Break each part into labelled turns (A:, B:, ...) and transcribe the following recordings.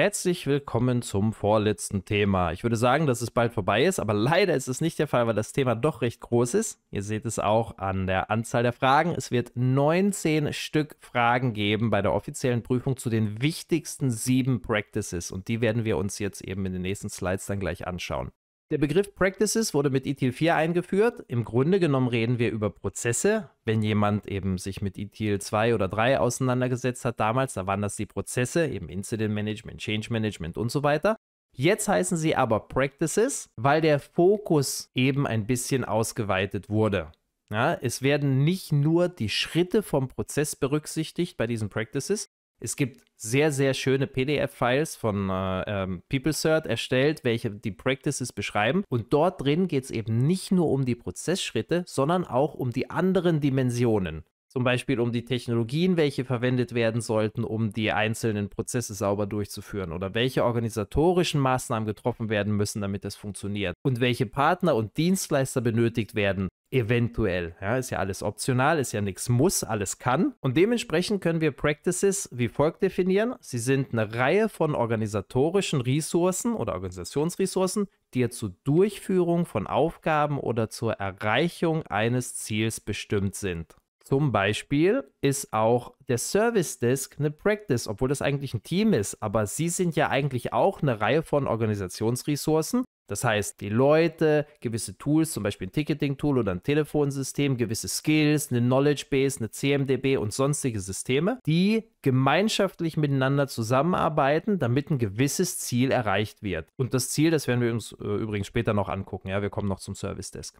A: Herzlich willkommen zum vorletzten Thema. Ich würde sagen, dass es bald vorbei ist, aber leider ist es nicht der Fall, weil das Thema doch recht groß ist. Ihr seht es auch an der Anzahl der Fragen. Es wird 19 Stück Fragen geben bei der offiziellen Prüfung zu den wichtigsten sieben Practices und die werden wir uns jetzt eben in den nächsten Slides dann gleich anschauen. Der Begriff Practices wurde mit ETL 4 eingeführt. Im Grunde genommen reden wir über Prozesse. Wenn jemand eben sich mit ETL 2 oder 3 auseinandergesetzt hat damals, da waren das die Prozesse, eben Incident Management, Change Management und so weiter. Jetzt heißen sie aber Practices, weil der Fokus eben ein bisschen ausgeweitet wurde. Ja, es werden nicht nur die Schritte vom Prozess berücksichtigt bei diesen Practices, es gibt sehr, sehr schöne PDF-Files von äh, ähm, PeopleCert erstellt, welche die Practices beschreiben. Und dort drin geht es eben nicht nur um die Prozessschritte, sondern auch um die anderen Dimensionen zum Beispiel um die Technologien, welche verwendet werden sollten, um die einzelnen Prozesse sauber durchzuführen oder welche organisatorischen Maßnahmen getroffen werden müssen, damit das funktioniert und welche Partner und Dienstleister benötigt werden, eventuell. Ja, ist ja alles optional, ist ja nichts muss, alles kann. Und dementsprechend können wir Practices wie folgt definieren. Sie sind eine Reihe von organisatorischen Ressourcen oder Organisationsressourcen, die zur Durchführung von Aufgaben oder zur Erreichung eines Ziels bestimmt sind. Zum Beispiel ist auch der Service Desk eine Practice, obwohl das eigentlich ein Team ist, aber sie sind ja eigentlich auch eine Reihe von Organisationsressourcen. Das heißt, die Leute, gewisse Tools, zum Beispiel ein Ticketing-Tool oder ein Telefonsystem, gewisse Skills, eine Knowledge Base, eine CMDB und sonstige Systeme, die gemeinschaftlich miteinander zusammenarbeiten, damit ein gewisses Ziel erreicht wird. Und das Ziel, das werden wir uns äh, übrigens später noch angucken. Ja, wir kommen noch zum Service Desk.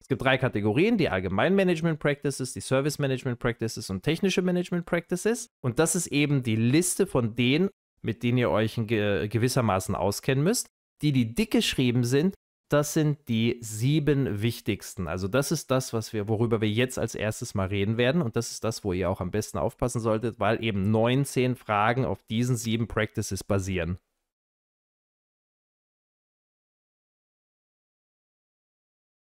A: Es gibt drei Kategorien, die Allgemein Management Practices, die Service Management Practices und technische Management Practices. Und das ist eben die Liste von denen, mit denen ihr euch gewissermaßen auskennen müsst. Die, die dick geschrieben sind, das sind die sieben wichtigsten. Also das ist das, was wir, worüber wir jetzt als erstes mal reden werden. Und das ist das, wo ihr auch am besten aufpassen solltet, weil eben 19 Fragen auf diesen sieben Practices basieren.